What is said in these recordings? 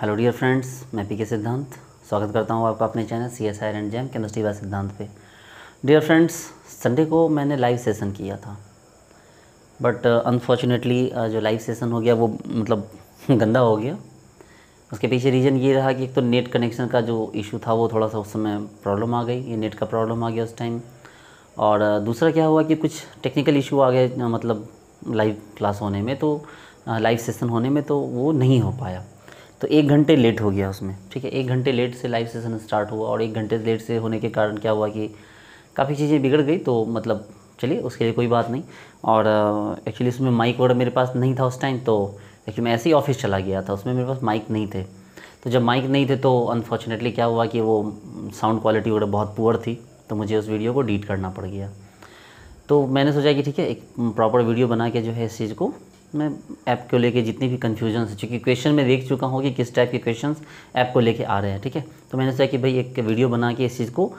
hello dear friends मैं P K Siddhant स्वागत करता हूँ आपका अपने channel C S I and JAM chemistry by Siddhant पे डियर फ्रेंड्स संडे को मैंने लाइव सेशन किया था बट अनफॉर्चुनेटली uh, uh, जो लाइव सेशन हो गया वो मतलब गंदा हो गया उसके पीछे रीज़न ये रहा कि एक तो नेट कनेक्शन का जो इशू था वो थोड़ा सा उस समय प्रॉब्लम आ गई ये नेट का प्रॉब्लम आ गया उस टाइम और uh, दूसरा क्या हुआ कि कुछ टेक्निकल इशू आ गए मतलब लाइव क्लास होने में तो लाइव uh, सेशन होने में तो वो नहीं हो पाया तो एक घंटे लेट हो गया उसमें ठीक है एक घंटे लेट से लाइव सेशन स्टार्ट हुआ और एक घंटे लेट से होने के कारण क्या हुआ कि काफ़ी चीज़ें बिगड़ गई तो मतलब चलिए उसके लिए कोई बात नहीं और एक्चुअली उसमें माइक वगैरह मेरे पास नहीं था उस टाइम तो एक्चुअली मैं ऐसे ही ऑफिस चला गया था उसमें मेरे पास माइक नहीं थे तो जब माइक नहीं थे तो अनफॉर्चुनेटली क्या हुआ कि वो साउंड क्वालिटी वगैरह बहुत पुअर थी तो मुझे उस वीडियो को डिलीट करना पड़ गया तो मैंने सोचा कि ठीक है एक प्रॉपर वीडियो बना के जो है इस चीज़ को मैं ऐप को लेके जितनी भी कन्फ्यूजन है चूँकि क्वेश्चन में देख चुका हूँ कि किस टाइप के क्वेश्चन ऐप को लेके आ रहे हैं ठीक है तो मैंने सोचा कि भाई एक वीडियो बना के इस चीज़ को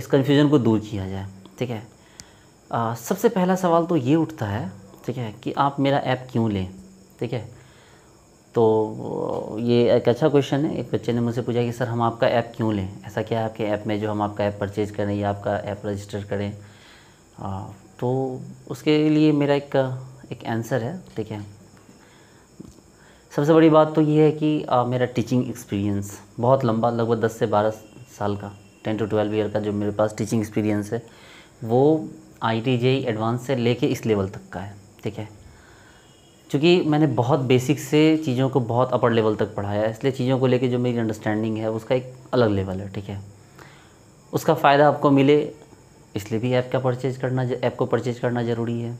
इस कन्फ्यूज़न को दूर किया जाए ठीक है आ, सबसे पहला सवाल तो ये उठता है ठीक है कि आप मेरा ऐप क्यों लें ठीक है तो ये एक अच्छा क्वेश्चन है एक बच्चे ने मुझसे पूछा कि सर हम आपका ऐप क्यों लें ऐसा क्या है आपके ऐप में जो हम आपका ऐप परचेज करें या आपका ऐप रजिस्टर करें आ, तो उसके लिए मेरा एक एक आंसर है ठीक है सबसे बड़ी बात तो ये है कि आ, मेरा टीचिंग एक्सपीरियंस बहुत लंबा लगभग दस से बारह साल का टेन टू ट्वेल्व ईयर का जो मेरे पास टीचिंग एक्सपीरियंस है वो आई टी जे एडवांस से लेके इस लेवल तक का है ठीक है क्योंकि मैंने बहुत बेसिक से चीज़ों को बहुत अपर लेवल तक पढ़ाया है इसलिए चीज़ों को लेके जो मेरी अंडरस्टैंडिंग है उसका एक अलग लेवल है ठीक है उसका फ़ायदा आपको मिले इसलिए भी ऐप का परचेज करना ऐप को परचेज करना ज़रूरी है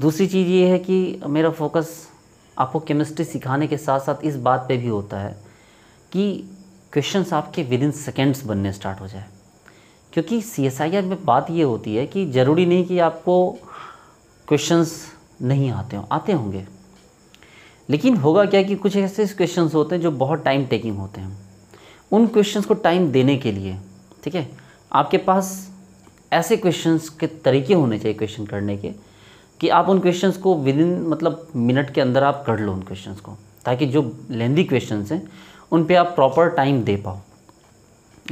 दूसरी चीज़ ये है कि मेरा फोकस आपको केमिस्ट्री सिखाने के साथ साथ इस बात पे भी होता है कि क्वेश्चंस आपके विद इन सेकेंड्स बनने स्टार्ट हो जाए क्योंकि सी एस आई आर में बात ये होती है कि ज़रूरी नहीं कि आपको क्वेश्चंस नहीं आते हों आते होंगे लेकिन होगा क्या कि कुछ ऐसे क्वेश्चंस होते हैं जो बहुत टाइम टेकिंग होते हैं उन क्वेश्चंस को टाइम देने के लिए ठीक है आपके पास ऐसे क्वेश्चंस के तरीके होने चाहिए क्वेश्चन करने के कि आप उन क्वेश्चन को विद इन मतलब मिनट के अंदर आप कर लो उन क्वेश्चन को ताकि जो लेंदी क्वेश्चन हैं उन पर आप प्रॉपर टाइम दे पाओ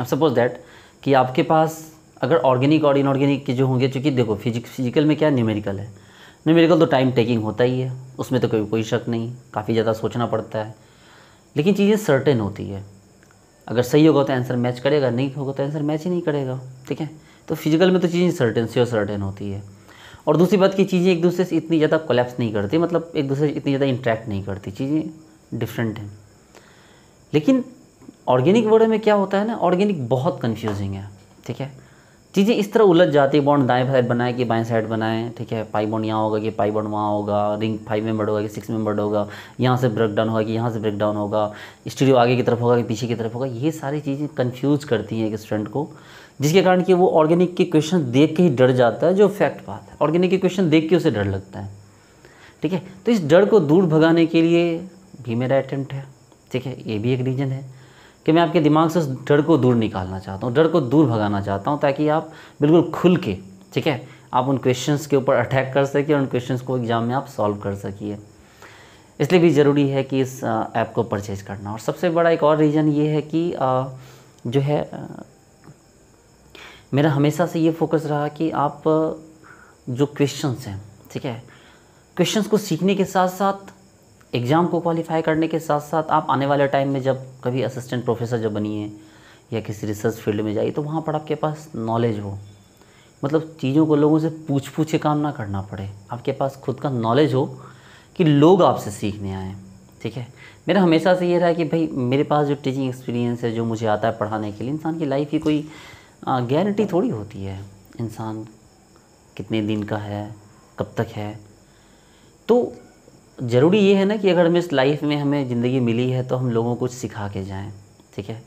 अब सपोज दैट कि आपके पास अगर ऑर्गेनिक और इनऑर्गेनिक के जो होंगे चूँकि देखो फिजिक फिजिकल में क्या न्यूमेरिकल है न्यूमेरिकल तो टाइम टेकिंग होता ही है उसमें तो कोई कोई शक नहीं काफ़ी ज़्यादा सोचना पड़ता है लेकिन चीज़ें सर्टेन होती है अगर सही होगा तो आंसर मैच करेगा नहीं होगा तो आंसर मैच ही नहीं करेगा ठीक है तो फिजिकल में तो चीज़ें सर्टेन से और सर्टेन होती है और दूसरी बात की चीज़ें एक दूसरे से इतनी ज़्यादा कोलेप्स नहीं करती मतलब एक दूसरे से इतनी ज़्यादा इंट्रैक्ट नहीं करती चीज़ें डिफरेंट हैं लेकिन ऑर्गेनिक वर्ड में क्या होता है ना ऑर्गेनिक बहुत कन्फ्यूजिंग है ठीक है चीज़ें इस तरह उलझ जाती है बॉन्ड दाएं साइड बनाए कि बाएं साइड बनाए ठीक है पाई बॉन्ड यहाँ होगा कि पाई बॉन्ड वहाँ होगा रिंग फाइव मेंबर होगा कि सिक्स मेंबर होगा यहाँ से ब्रेक डाउन होगा कि यहाँ से ब्रेक डाउन होगा स्टूडियो आगे की तरफ होगा कि पीछे की तरफ होगा ये सारी चीज़ें कन्फ्यूज़ करती हैं एक स्टूडेंट को जिसके कारण कि वो ऑर्गेनिक के क्वेश्चन देख के ही डर जाता है जो फैक्ट बात है ऑर्गेनिक के क्वेश्चन देख के उसे डर लगता है ठीक है तो इस डर को दूर भगाने के लिए भी मेरा अटैम्प्ट है ठीक है ये भी एक रीज़न है कि मैं आपके दिमाग से उस डर को दूर निकालना चाहता हूँ डर को दूर भगाना चाहता हूँ ताकि आप बिल्कुल खुल के ठीक है आप उन क्वेश्चंस के ऊपर अटैक कर सकिए और उन क्वेश्चंस को एग्ज़ाम में आप सॉल्व कर सकिए इसलिए भी ज़रूरी है कि इस ऐप को परचेज करना और सबसे बड़ा एक और रीज़न ये है कि आ, जो है आ, मेरा हमेशा से ये फोकस रहा कि आप जो क्वेश्चंस हैं ठीक है क्वेश्चंस को सीखने के साथ साथ एग्ज़ाम को क्वालिफाई करने के साथ साथ आप आने वाले टाइम में जब कभी असिस्टेंट प्रोफेसर जब बनिए या किसी रिसर्च फील्ड में जाइए तो वहाँ पर आपके पास नॉलेज हो मतलब चीज़ों को लोगों से पूछ पूछ के काम ना करना पड़े आपके पास खुद का नॉलेज हो कि लोग आपसे सीखने आएँ ठीक है मेरा हमेशा से ये रहा कि भाई मेरे पास जो टीचिंग एक्सपीरियंस है जो मुझे आता है पढ़ाने के लिए इंसान की लाइफ ही कोई गारंटी थोड़ी होती है इंसान कितने दिन का है कब तक है तो ज़रूरी ये है ना कि अगर हमें इस लाइफ में हमें ज़िंदगी मिली है तो हम लोगों को सिखा के जाएँ ठीक है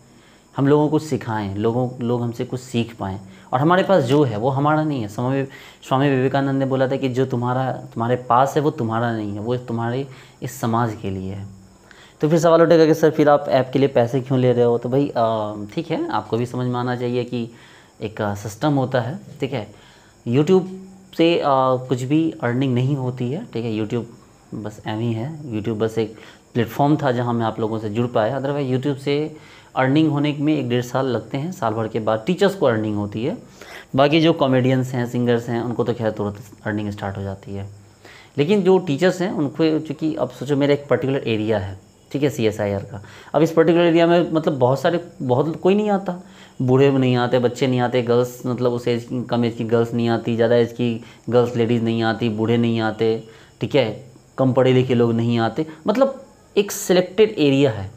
हम लोगों को सिखाएं लोगों लोग हमसे कुछ सीख पाएँ और हमारे पास जो है वो हमारा नहीं है स्वामी स्वामी विवेकानंद ने बोला था कि जो तुम्हारा तुम्हारे पास है वो तुम्हारा नहीं है वो तुम्हारे इस समाज के लिए है तो फिर सवाल उठेगा कि सर फिर आप ऐप के लिए पैसे क्यों ले रहे हो तो भाई ठीक है आपको भी समझ में आना चाहिए कि एक सिस्टम होता है ठीक है यूट्यूब से आ, कुछ भी अर्निंग नहीं होती है ठीक है यूट्यूब बस एम ही है यूट्यूब बस एक प्लेटफॉर्म था जहाँ मैं आप लोगों से जुड़ पाया अदरवाइज यूट्यूब से अर्निंग होने में एक डेढ़ साल लगते हैं साल भर के बाद टीचर्स को अर्निंग होती है बाकी जो कॉमेडियंस हैं सिंगर्स हैं उनको तो खैर तुरंत अर्निंग स्टार्ट हो जाती है लेकिन जो टीचर्स हैं उनको चूँकि अब सोचो मेरा एक पर्टिकुलर एरिया है ठीक है सी एस आई आर का अब इस पर्टिकुलर एरिया में मतलब बहुत सारे बहुत कोई नहीं आता बूढ़े नहीं आते बच्चे नहीं आते गर्ल्स मतलब उस एज कम एज की गर्ल्स नहीं आती ज़्यादा एज की गर्ल्स लेडीज़ नहीं आती बूढ़े नहीं आते ठीक है कम पढ़े लिखे लोग नहीं आते मतलब एक सिलेक्टेड एरिया है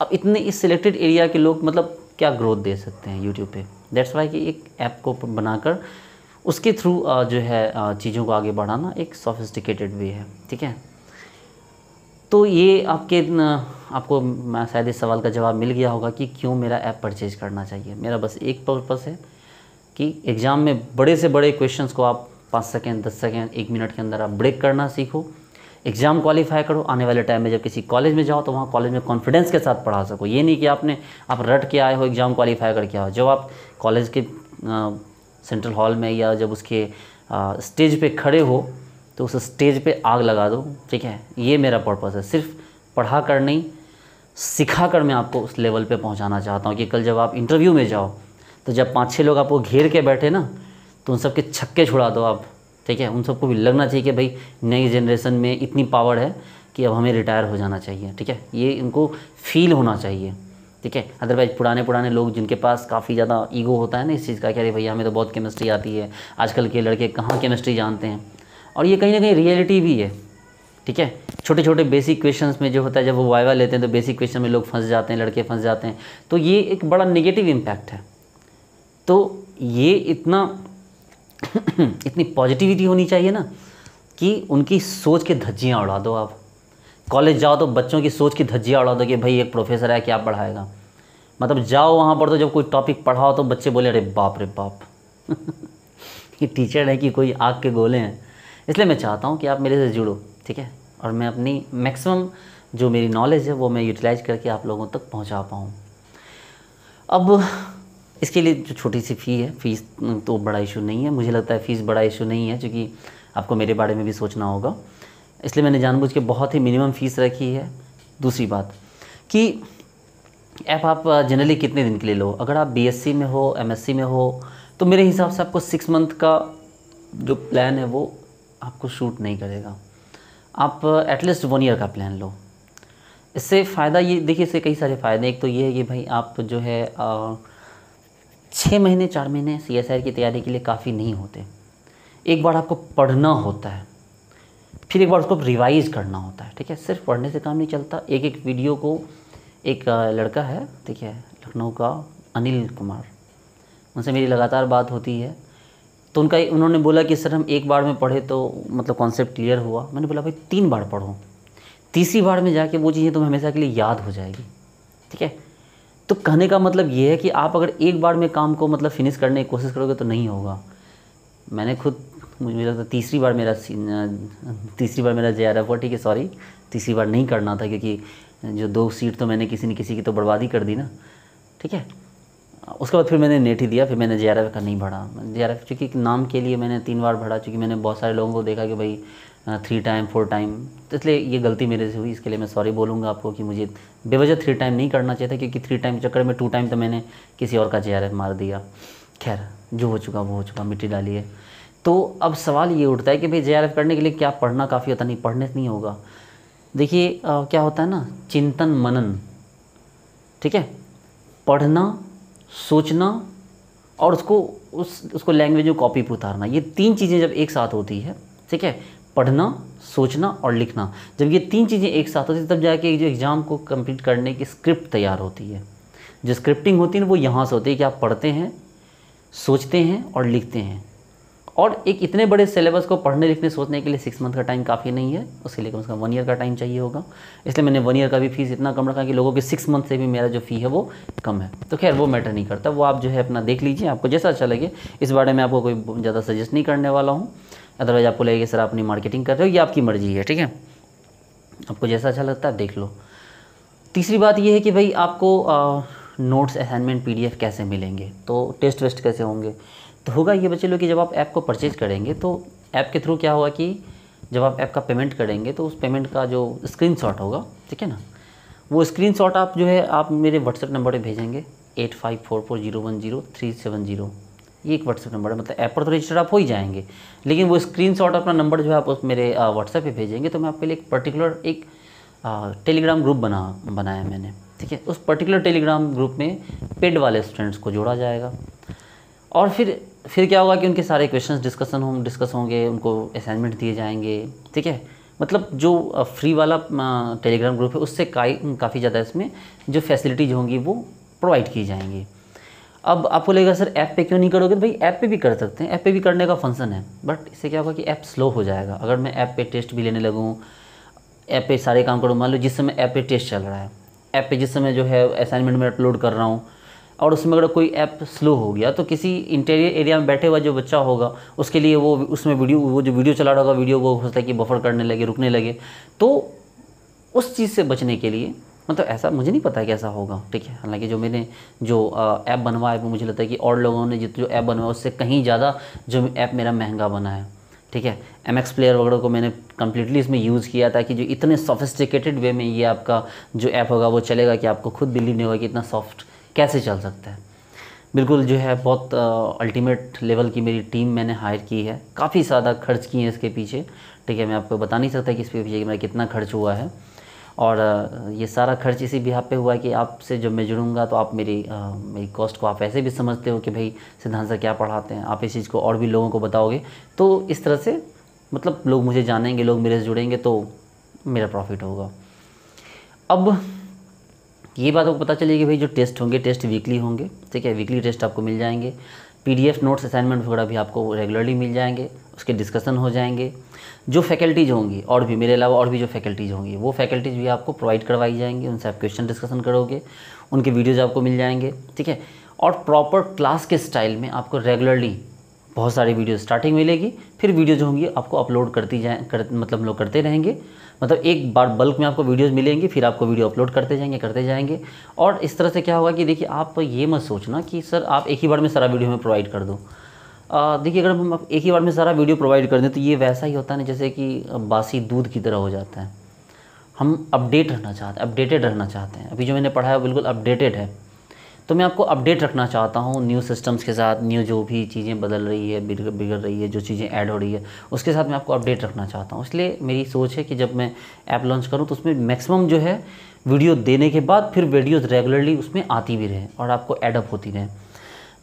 अब इतने इस सिलेक्टेड एरिया के लोग मतलब क्या ग्रोथ दे सकते हैं यूट्यूब पे दैट्स वाई कि एक ऐप को बनाकर उसके थ्रू जो है चीज़ों को आगे बढ़ाना एक सोफिस्टिकेटेड वे है ठीक है तो ये आपके आपको मैं शायद इस सवाल का जवाब मिल गया होगा कि क्यों मेरा ऐप परचेज करना चाहिए मेरा बस एक पर्पस है कि एग्ज़ाम में बड़े से बड़े क्वेश्चंस को आप पाँच सेकेंड दस सेकेंड एक मिनट के अंदर आप ब्रेक करना सीखो एग्ज़ाम क्वालिफाई करो आने वाले टाइम में जब किसी कॉलेज में जाओ तो वहाँ कॉलेज में कॉन्फिडेंस के साथ पढ़ा सको ये नहीं कि आपने आप रट के आए हो एग्ज़ाम क्वालिफाई करके आओ जब आप कॉलेज के सेंट्रल हॉल में या जब उसके स्टेज पे खड़े हो तो उस स्टेज पे आग लगा दो ठीक है ये मेरा पर्पज़ है सिर्फ पढ़ा कर नहीं सिखा कर मैं आपको उस लेवल पर पहुँचाना चाहता हूँ कि कल जब आप इंटरव्यू में जाओ तो जब पाँच छः लोग आपको घेर के बैठे ना तो उन सब के छक्के छुड़ा दो आप ठीक है उन सबको भी लगना चाहिए कि भाई नई जनरेशन में इतनी पावर है कि अब हमें रिटायर हो जाना चाहिए ठीक है ये इनको फील होना चाहिए ठीक है अदरवाइज पुराने पुराने लोग जिनके पास काफ़ी ज़्यादा ईगो होता है ना इस चीज़ का कि अरे भैया हमें तो बहुत केमिस्ट्री आती है आजकल के लड़के कहाँ केमिस्ट्री जानते हैं और ये कहीं ना कहीं रियलिटी भी है ठीक है छोटे छोटे बेसिक क्वेश्चंस में जो होता है जब वो वाइवा लेते हैं तो बेसिक क्वेश्चन में लोग फंस जाते हैं लड़के फंस जाते हैं तो ये एक बड़ा नेगेटिव इम्पैक्ट है तो ये इतना इतनी पॉजिटिविटी होनी चाहिए ना कि उनकी सोच के धज्जियाँ उड़ा दो आप कॉलेज जाओ तो बच्चों की सोच की धज्जियाँ उड़ा दो कि भाई एक प्रोफेसर है क्या पढ़ाएगा मतलब जाओ वहाँ पर तो जब कोई टॉपिक पढ़ाओ तो बच्चे बोले अरे बाप रे बाप ये टीचर है कि कोई आग के गोले हैं इसलिए मैं चाहता हूँ कि आप मेरे से जुड़ो ठीक है और मैं अपनी मैक्सिमम जो मेरी नॉलेज है वो मैं यूटिलाइज करके आप लोगों तक पहुँचा पाऊँ अब इसके लिए जो छोटी सी फ़ी है फ़ीस तो बड़ा इशू नहीं है मुझे लगता है फ़ीस बड़ा इशू नहीं है क्योंकि आपको मेरे बारे में भी सोचना होगा इसलिए मैंने जानबूझ के बहुत ही मिनिमम फ़ीस रखी है दूसरी बात कि ऐप आप जनरली कितने दिन के लिए लो अगर आप बीएससी में हो एमएससी में हो तो मेरे हिसाब से आपको सिक्स मंथ का जो प्लान है वो आपको शूट नहीं करेगा आप एटलीस्ट वन ईयर का प्लान लो इससे फ़ायदा ये देखिए इससे कई सारे फ़ायदे एक तो ये है कि भाई आप जो है आ, छः महीने चार महीने सी की तैयारी के लिए काफ़ी नहीं होते एक बार आपको पढ़ना होता है फिर एक बार उसको रिवाइज़ करना होता है ठीक है सिर्फ पढ़ने से काम नहीं चलता एक एक वीडियो को एक लड़का है ठीक है लखनऊ का अनिल कुमार उनसे मेरी लगातार बात होती है तो उनका उन्होंने बोला कि सर हम एक बार में पढ़े तो मतलब कॉन्सेप्ट क्लियर हुआ मैंने बोला भाई तीन बार पढ़ो तीसरी बार में जाके वो चीज़ें तुम्हें हमेशा के लिए याद हो जाएगी ठीक है तो कहने का मतलब ये है कि आप अगर एक बार में काम को मतलब फिनिश करने की कोशिश करोगे तो नहीं होगा मैंने खुद मुझे लगता है तीसरी बार मेरा तीसरी बार मेरा जे आर एफ ठीक है सॉरी तीसरी बार नहीं करना था क्योंकि जो दो सीट तो मैंने किसी न किसी की तो बर्बादी कर दी ना ठीक है उसके बाद फिर मैंने नेट ही दिया फिर मैंने जे का नहीं भरा जे क्योंकि नाम के लिए मैंने तीन बार भरा चूँकि मैंने बहुत सारे लोगों को देखा कि भाई थ्री टाइम फोर टाइम तो इसलिए ये गलती मेरे से हुई इसके लिए मैं सॉरी बोलूँगा आपको कि मुझे बेवजह थ्री टाइम नहीं करना चाहिए था क्योंकि थ्री टाइम के चक्कर में टू टाइम तो मैंने किसी और का चेयर मार दिया खैर जो हो चुका वो हो चुका मिट्टी डाली है तो अब सवाल ये उठता है कि भाई जे करने के लिए क्या पढ़ना काफ़ी होता नहीं पढ़ने नहीं होगा देखिए क्या होता है ना चिंतन मनन ठीक है पढ़ना सोचना और उसको उस उसको लैंग्वेज में कॉपी पर उतारना ये तीन चीज़ें जब एक साथ होती है ठीक है पढ़ना सोचना और लिखना जब ये तीन चीज़ें एक साथ होती है तब जाके जो एग्ज़ाम को कंप्लीट करने की स्क्रिप्ट तैयार होती है जो स्क्रिप्टिंग होती है ना वो यहाँ से होती है कि आप पढ़ते हैं सोचते हैं और लिखते हैं और एक इतने बड़े सिलेबस को पढ़ने लिखने सोचने के लिए सिक्स मंथ का टाइम काफ़ी नहीं है उसके लिए कम से कम वन ईयर का टाइम चाहिए होगा इसलिए मैंने वन ईयर का भी फीस इतना कम रखा कि लोगों के सिक्स मंथ से भी मेरा जो फ़ी है वो कम है तो खैर वो मैटर नहीं करता वो आप जो है अपना देख लीजिए आपको जैसा अच्छा लगे इस बारे में आपको कोई ज़्यादा सजेस्ट नहीं करने वाला हूँ अदरवाइज़ आपको लगेगा सर आप अपनी मार्केटिंग कर रहे हो ये आपकी मर्जी है ठीक है आपको जैसा अच्छा लगता है देख लो तीसरी बात ये है कि भाई आपको आ, नोट्स असाइनमेंट पी कैसे मिलेंगे तो टेस्ट वेस्ट कैसे होंगे तो होगा ये बच्चे लोग कि जब आप ऐप को परचेज करेंगे तो ऐप के थ्रू क्या होगा कि जब आप ऐप का पेमेंट करेंगे तो उस पेमेंट का जो स्क्रीन होगा ठीक है ना वो स्क्रीन आप जो है आप मेरे व्हाट्सएप नंबर पर भेजेंगे eight five four four zero one zero three seven zero ये एक व्हाट्सअप नंबर है मतलब ऐप पर तो रजिस्टर आप हो ही जाएंगे लेकिन वो स्क्रीन अपना नंबर जो है आप उस मेरे व्हाट्सएप पर भेजेंगे तो मैं आपके लिए एक पर्टिकुलर एक टेलीग्राम ग्रुप बना बनाया मैंने ठीक है उस पर्टिकुलर टेलीग्राम ग्रुप में पेड वाले स्टूडेंट्स को जोड़ा जाएगा और फिर फिर क्या होगा कि उनके सारे क्वेश्चन डिस्कसन हो डिस्कस होंगे उनको असाइनमेंट दिए जाएंगे ठीक है मतलब जो फ्री वाला टेलीग्राम ग्रुप है उससे काफ़ी ज़्यादा इसमें जो फैसिलिटीज़ होंगी वो प्रोवाइड की जाएंगी अब आपको लगेगा सर ऐप पे क्यों नहीं करोगे तो भाई ऐप पे भी कर सकते हैं ऐप पे भी करने का फंक्शन है बट इससे क्या होगा कि ऐप स्लो हो जाएगा अगर मैं ऐप पे टेस्ट भी लेने लगूँ ऐप पे सारे काम करूँ मान लो जिस समय ऐप पे टेस्ट चल रहा है ऐप पे जिस समय जो है असाइनमेंट में अपलोड कर रहा हूँ और उसमें अगर कोई ऐप स्लो हो गया तो किसी इंटीरियर एरिया में बैठे हुआ जो बच्चा होगा उसके लिए वो उसमें वीडियो वो जो वीडियो चला रहा होगा वीडियो वो हो सकता है कि बफर करने लगे रुकने लगे तो उस चीज़ से बचने के लिए मतलब ऐसा मुझे नहीं पता कि ऐसा होगा ठीक है हालांकि जो मैंने जो ऐप बनवाया वो मुझे लगता है कि और लोगों ने जितने जो ऐप बनवाया उससे कहीं ज़्यादा जो ऐप मेरा महंगा बना है ठीक है एम एक्स प्लेयर वगैरह को मैंने कम्प्लीटली इसमें यूज़ किया था कि जो इतने सोफिस्टिकेटेड वे में ये आपका जो ऐप होगा वो चलेगा कि आपको खुद बिलीव नहीं होगा कि इतना सॉफ्ट कैसे चल सकता है बिल्कुल जो है बहुत अल्टीमेट लेवल की मेरी टीम मैंने हायर की है काफ़ी ज़्यादा खर्च किए हैं इसके पीछे ठीक है मैं आपको बता नहीं सकता कि इसके पीछे मेरा कितना खर्च हुआ है और ये सारा खर्च इसी बिहार पे हुआ कि आपसे जब मैं जुड़ूँगा तो आप मेरी आ, मेरी कॉस्ट को आप ऐसे भी समझते हो कि भाई सिद्धांत सर क्या पढ़ाते हैं आप इस चीज़ को और भी लोगों को बताओगे तो इस तरह से मतलब लोग मुझे जानेंगे लोग मेरे से जुड़ेंगे तो मेरा प्रॉफिट होगा अब ये बात आपको पता चलेगी कि भाई जो टेस्ट होंगे टेस्ट वीकली होंगे ठीक है वीकली टेस्ट आपको मिल जाएंगे पीडीएफ नोट्स असाइनमेंट वगैरह भी आपको रेगुलरली मिल जाएंगे उसके डिस्कशन हो जाएंगे जो फैकल्टीज़ होंगी और भी मेरे अलावा और भी जो फैकल्टीज़ होंगी वो फैकल्टीज़ भी आपको प्रोवाइड करवाई जाएंगी उनसे आप क्वेश्चन डिस्कशन करोगे उनके वीडियोज़ आपको मिल जाएंगे ठीक है और प्रॉपर क्लास के स्टाइल में आपको रेगुलरली बहुत सारी वीडियो स्टार्टिंग मिलेगी फिर वीडियो जो होंगी आपको अपलोड करती जाए कर, मतलब हम लोग करते रहेंगे मतलब एक बार बल्क में आपको वीडियोस मिलेंगी फिर आपको वीडियो अपलोड करते जाएंगे करते जाएंगे और इस तरह से क्या होगा कि देखिए आप ये मत सोचना कि सर आप एक ही बार में सारा वीडियो हमें प्रोवाइड कर दो देखिए अगर हम एक ही बार में सारा वीडियो प्रोवाइड कर दें तो ये वैसा ही होता है ना जैसे कि बासी दूध की तरह हो जाता है हम अपडेट रहना चाहते हैं अपडेटेड रहना चाहते हैं अभी जो मैंने पढ़ा है बिल्कुल अपडेटेड है तो मैं आपको अपडेट रखना चाहता हूँ न्यू सिस्टम्स के साथ न्यू जो भी चीज़ें बदल रही है बिगड़ रही है जो चीज़ें ऐड हो रही है उसके साथ मैं आपको अपडेट रखना चाहता हूँ इसलिए मेरी सोच है कि जब मैं ऐप लॉन्च करूँ तो उसमें मैक्सिमम जो है वीडियो देने के बाद फिर वीडियोज़ रेगुलरली उसमें आती भी रहें और आपको एडअप होती रहें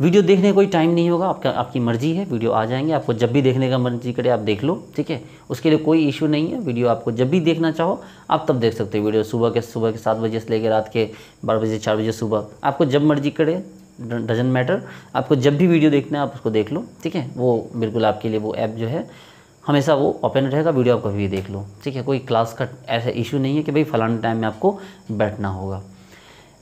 वीडियो देखने कोई टाइम नहीं होगा आपका आपकी मर्ज़ी है वीडियो आ जाएंगे आपको जब भी देखने का मर्जी करे आप देख लो ठीक है उसके लिए कोई इशू नहीं है वीडियो आपको जब भी देखना चाहो आप तब देख सकते हो वीडियो सुबह के सुबह के सात बजे से लेकर रात के बारह बजे चार बजे सुबह आपको जब मर्जी करे डजेंट मैटर आपको जब भी वीडियो देखना है आप उसको देख लो ठीक है वो बिल्कुल आपके लिए वो ऐप जो है हमेशा वो ओपन रहेगा वीडियो आप कभी भी देख लो ठीक है कोई क्लास का ऐसा इशू नहीं है कि भाई फलाने टाइम में आपको बैठना होगा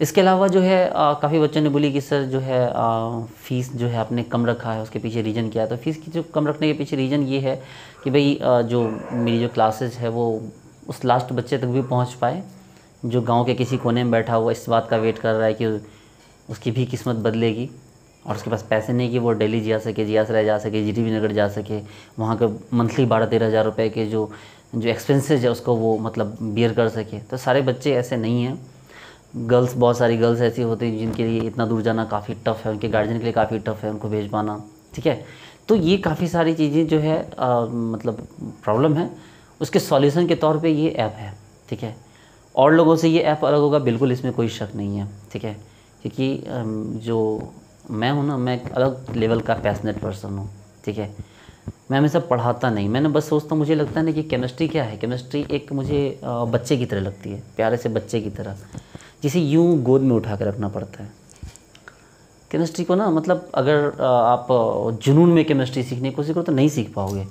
इसके अलावा जो है काफ़ी बच्चों ने बोली कि सर जो है आ, फ़ीस जो है आपने कम रखा है उसके पीछे रीज़न क्या है तो फ़ीस की जो कम रखने के पीछे रीज़न ये है कि भाई जो मेरी जो क्लासेस है वो उस लास्ट बच्चे तक भी पहुंच पाए जो गांव के किसी कोने में बैठा हुआ इस बात का वेट कर रहा है कि उसकी भी किस्मत बदलेगी और उसके पास पैसे नहीं कि वो डेली जा सके जियासराय जा सके जी नगर जा सके वहाँ के मंथली बारह तेरह हज़ार रुपये के जो जो एक्सपेंसेस है उसको वो मतलब बियर कर सके तो सारे बच्चे ऐसे नहीं हैं गर्ल्स बहुत सारी गर्ल्स ऐसी होती हैं जिनके लिए इतना दूर जाना काफ़ी टफ़ है उनके गार्जियन के लिए काफ़ी टफ़ है उनको भेज पाना ठीक है तो ये काफ़ी सारी चीज़ें जो है आ, मतलब प्रॉब्लम है उसके सॉल्यूशन के तौर पे ये ऐप है ठीक है और लोगों से ये ऐप अलग होगा बिल्कुल इसमें कोई शक नहीं है ठीक है क्योंकि जो मैं हूँ ना मैं अलग लेवल का पैसनेट पर्सन हूँ ठीक है मैं हमेशा पढ़ाता नहीं मैंने बस सोचता हूँ मुझे लगता है ना कि केमिस्ट्री क्या है केमिस्ट्री एक मुझे बच्चे की तरह लगती है प्यारे से बच्चे की तरह जिसे यूँ गोद में उठा के रखना पड़ता है केमिस्ट्री को ना मतलब अगर आप जुनून में केमिस्ट्री सीखने की कोशिश करो तो नहीं सीख पाओगे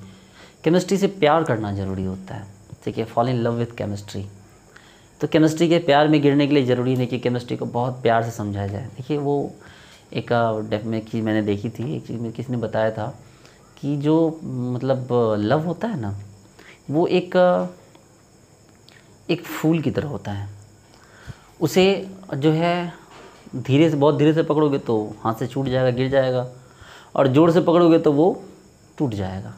केमिस्ट्री से प्यार करना ज़रूरी होता है ठीक है fall in love with chemistry तो केमिस्ट्री के प्यार में गिरने के लिए ज़रूरी नहीं कि केमिस्ट्री को बहुत प्यार से समझाया जाए देखिए वो एक डेफ में की मैंने देखी थी एक चीज़ में किसी ने बताया था कि जो मतलब लव होता है ना वो एक एक फूल की तरह होता है उसे जो है धीरे से बहुत धीरे से पकड़ोगे तो हाथ से छूट जाएगा गिर जाएगा और ज़ोर से पकड़ोगे तो वो टूट जाएगा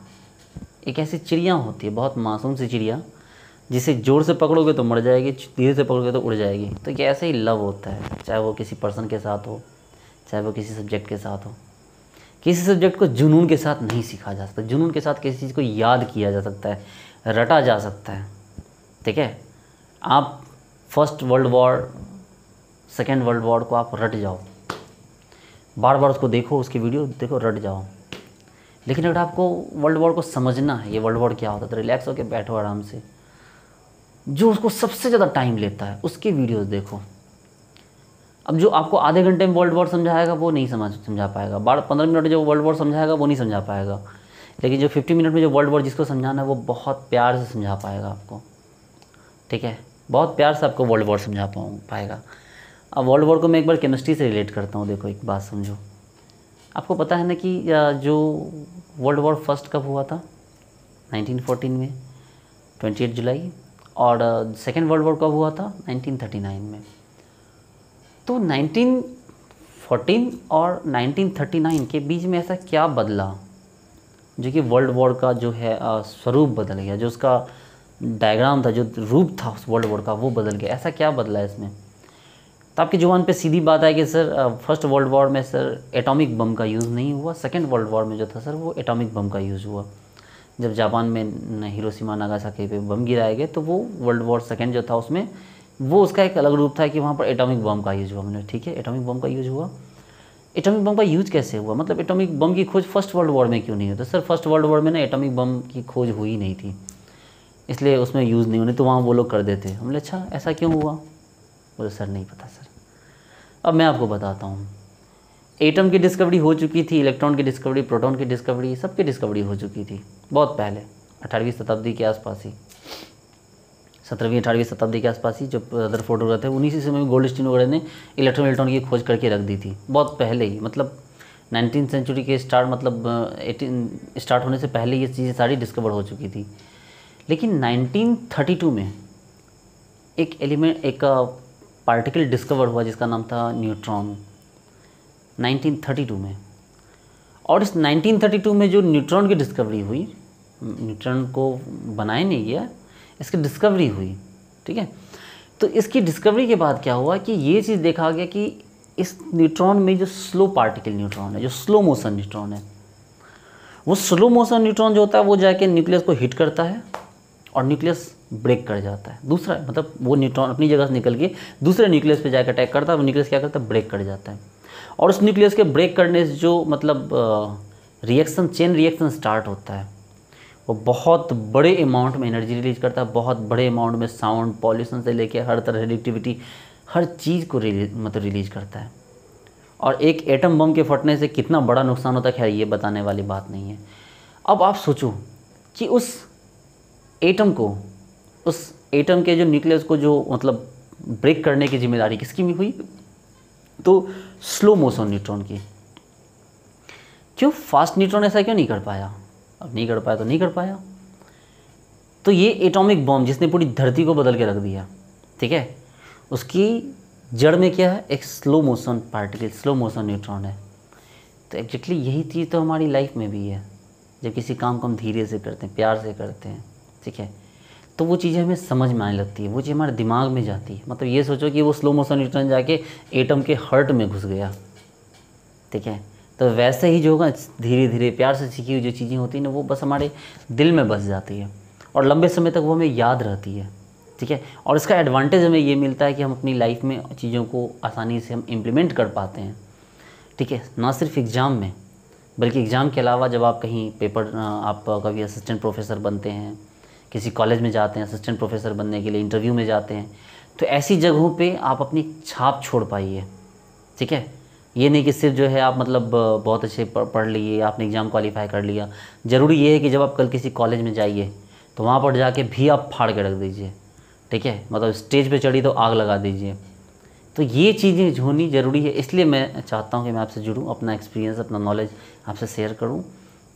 एक ऐसी चिड़िया होती है बहुत मासूम सी चिड़िया जिसे ज़ोर से पकड़ोगे तो मर जाएगी धीरे से पकड़ोगे तो उड़ जाएगी तो ये ऐसा ही लव होता है चाहे वो किसी पर्सन के साथ हो चाहे वो किसी सब्जेक्ट के साथ हो किसी सब्जेक्ट को जुनून के साथ नहीं सीखा जा सकता जुनून के साथ किसी चीज़ को याद किया जा सकता है रटा जा सकता है ठीक है आप first world war second world war को आप रट जाओ बार बार उसको देखो उसकी वीडियो देखो रट जाओ लेकिन अगर आपको वर्ल्ड वॉर को समझना है ये वर्ल्ड वॉर क्या होता है तो रिलैक्स होकर बैठो आराम से जो उसको सबसे ज़्यादा टाइम लेता है उसके वीडियोस देखो अब जो आपको आधे घंटे में वर्ल्ड वॉर समझाएगा वो नहीं समझ समझा पाएगा बारह पंद्रह मिनट में जो वर्ल्ड वॉर समझाएगा वो नहीं समझा पाएगा लेकिन जो फिफ्टी मिनट में जो वर्ल्ड वॉर जिसको समझाना है वो बहुत प्यार से समझा पाएगा आपको ठीक है बहुत प्यार से आपको वर्ल्ड वॉर समझा पाऊँ पाएगा अब वर्ल्ड वॉर को मैं एक बार केमिस्ट्री से रिलेट करता हूँ देखो एक बात समझो आपको पता है ना कि जो वर्ल्ड वॉर फर्स्ट कब हुआ था 1914 में 28 जुलाई और सेकेंड वर्ल्ड वॉर कब हुआ था 1939 में तो 1914 और 1939 के बीच में ऐसा क्या बदला जो कि वर्ल्ड वॉर का जो है स्वरूप बदल गया जो उसका डायग्राम था जो रूप था उस वर्ल्ड वॉर का वो बदल गया ऐसा क्या बदला है इसमें तो आपकी जुबान पे सीधी बात है कि सर फर्स्ट वर्ल्ड वॉर में सर एटॉमिक बम का यूज़ नहीं हुआ सेकेंड वर्ल्ड वॉर में जो था सर वो एटॉमिक बम का यूज़ हुआ जब जापान में हिरोशिमा नागासाकी पे बम गिराए गए तो वो वर्ल्ड वॉर सेकेंड जो था उसमें वो उसका एक अलग रूप था कि वहाँ पर एटॉमिक बम का यूज़ हुआ मैंने ठीक है एटॉमिक बम का यूज़ हुआ एटॉमिक बम का यूज़ कैसे हुआ मतलब एटॉमिक बम की खोज फर्स्ट वर्ल्ड वॉर में क्यों नहीं हुई तो सर फर्स्ट वर्ल्ड वॉर में ना एटॉमिक बम की खोज हुई नहीं थी इसलिए उसमें यूज़ नहीं होने तो वहाँ वो लोग कर देते हैं हमने अच्छा ऐसा क्यों हुआ बोले सर नहीं पता सर अब मैं आपको बताता हूँ एटम की डिस्कवरी हो चुकी थी इलेक्ट्रॉन की डिस्कवरी प्रोटॉन की डिस्कवरी सबकी डिस्कवरी हो चुकी थी बहुत पहले अठारहवीं शताब्दी के आसपास ही सत्रहवीं अठारहवीं शताब्दी के आसपास ही जो अदर फोटो रहते थे उन्हीं समय में गोल्ड स्टीन वगैरह ने इलेक्ट्रॉन इलेक्ट्रॉन की खोज करके रख दी थी बहुत पहले ही मतलब नाइनटीन सेंचुरी के स्टार्ट मतलब एटीन uh, स्टार्ट होने से पहले ये चीज़ें सारी डिस्कवर हो चुकी थी लेकिन 1932 में एक एलिमेंट एक पार्टिकल डिस्कवर हुआ जिसका नाम था न्यूट्रॉन 1932 में और इस 1932 में जो न्यूट्रॉन की डिस्कवरी हुई न्यूट्रॉन को बनाया नहीं गया इसकी डिस्कवरी हुई ठीक है तो इसकी डिस्कवरी के बाद क्या हुआ कि ये चीज़ देखा गया कि इस न्यूट्रॉन में जो स्लो पार्टिकल न्यूट्रॉन है जो स्लो मोशन न्यूट्रॉन है वो स्लो मोशन न्यूट्रॉन जो होता है वो जाके न्यूक्लियस को हिट करता है और न्यूक्लियस ब्रेक कर जाता है दूसरा मतलब वो न्यूट्रॉन अपनी जगह से निकल के दूसरे न्यूक्लियस पे जाकर अटैक करता है वो न्यूक्लियस क्या करता है ब्रेक कर जाता है और उस न्यूक्लियस के ब्रेक करने से जो मतलब रिएक्शन चेन रिएक्शन स्टार्ट होता है वो बहुत बड़े अमाउंट में एनर्जी रिलीज करता है बहुत बड़े अमाउंट में साउंड पॉल्यूशन से लेके हर तरह रिलेक्टिविटी हर चीज़ को मतलब रिलीज करता है और एक एटम बम के फटने से कितना बड़ा नुकसान होता है खैर ये बताने वाली बात नहीं है अब आप सोचो कि उस एटम को उस एटम के जो न्यूक्लियस को जो मतलब ब्रेक करने की जिम्मेदारी किसकी हुई तो स्लो मोशन न्यूट्रॉन की क्यों फास्ट न्यूट्रॉन ऐसा क्यों नहीं कर पाया अब नहीं कर पाया तो नहीं कर पाया तो ये एटॉमिक बॉम्ब जिसने पूरी धरती को बदल के रख दिया ठीक है उसकी जड़ में क्या है एक slow motion particle slow motion neutron है तो एग्जैक्टली यही चीज़ तो हमारी लाइफ में भी है जब किसी काम को हम धीरे से करते हैं प्यार से करते हैं ठीक है तो वो चीज़ें हमें समझ में आने लगती है वो चीज़ हमारे दिमाग में जाती है मतलब ये सोचो कि वो स्लो मोशन रिटर्न जाके एटम के हर्ट में घुस गया ठीक है तो वैसे ही जो होगा धीरे धीरे प्यार से सीखी हुई जो चीज़ें होती हैं ना वो बस हमारे दिल में बस जाती है और लंबे समय तक वो हमें याद रहती है ठीक है और इसका एडवांटेज हमें ये मिलता है कि हम अपनी लाइफ में चीज़ों को आसानी से हम इम्प्लीमेंट कर पाते हैं ठीक है ना सिर्फ एग्ज़ाम में बल्कि एग्ज़ाम के अलावा जब आप कहीं पेपर आप कभी असिस्टेंट प्रोफेसर बनते हैं किसी कॉलेज में जाते हैं असिस्टेंट प्रोफेसर बनने के लिए इंटरव्यू में जाते हैं तो ऐसी जगहों पे आप अपनी छाप छोड़ पाइए ठीक है ये नहीं कि सिर्फ जो है आप मतलब बहुत अच्छे पढ़ लिए आपने एग्ज़ाम क्वालिफाई कर लिया ज़रूरी ये है कि जब आप कल किसी कॉलेज में जाइए तो वहाँ पर जाके भी आप फाड़ के रख दीजिए ठीक है मतलब स्टेज पर चढ़ी तो आग लगा दीजिए तो ये चीज़ें होनी ज़रूरी है इसलिए मैं चाहता हूँ कि मैं आपसे जुड़ूँ अपना एक्सपीरियंस अपना नॉलेज आपसे शेयर करूँ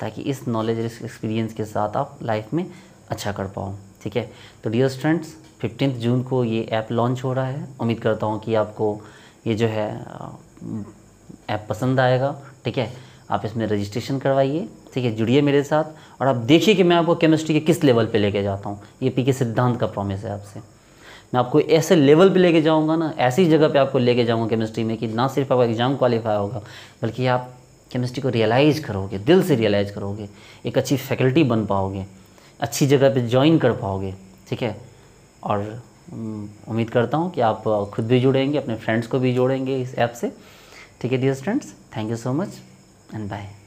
ताकि इस नॉलेज और इस एक्सपीरियंस के साथ आप लाइफ में अच्छा कर पाऊँ ठीक है तो डियर स्टूडेंट्स फिफ्टीन जून को ये ऐप लॉन्च हो रहा है उम्मीद करता हूँ कि आपको ये जो है ऐप पसंद आएगा ठीक है आप इसमें रजिस्ट्रेशन करवाइए ठीक है जुड़िए मेरे साथ और आप देखिए कि मैं आपको केमिस्ट्री के किस लेवल पे लेके जाता हूँ ये पी के सिद्धांत का प्रॉमिस है आपसे मैं आपको ऐसे लेवल पे लेके जाऊँगा ना ऐसी जगह पे आपको लेके जाऊँगा केमिस्ट्री में कि ना सिर्फ आपका एग्ज़ाम क्वालिफाई होगा बल्कि आप केमिस्ट्री को रियलाइज़ करोगे दिल से रियलाइज़ करोगे एक अच्छी फैकल्टी बन पाओगे अच्छी जगह पे ज्वाइन कर पाओगे ठीक है और उम्मीद करता हूँ कि आप खुद भी जुड़ेंगे अपने फ्रेंड्स को भी जोड़ेंगे इस ऐप से ठीक है dear students thank you so much and bye